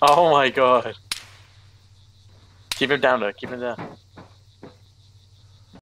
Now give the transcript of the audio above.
Oh my god. Keep him down, though. Keep him down.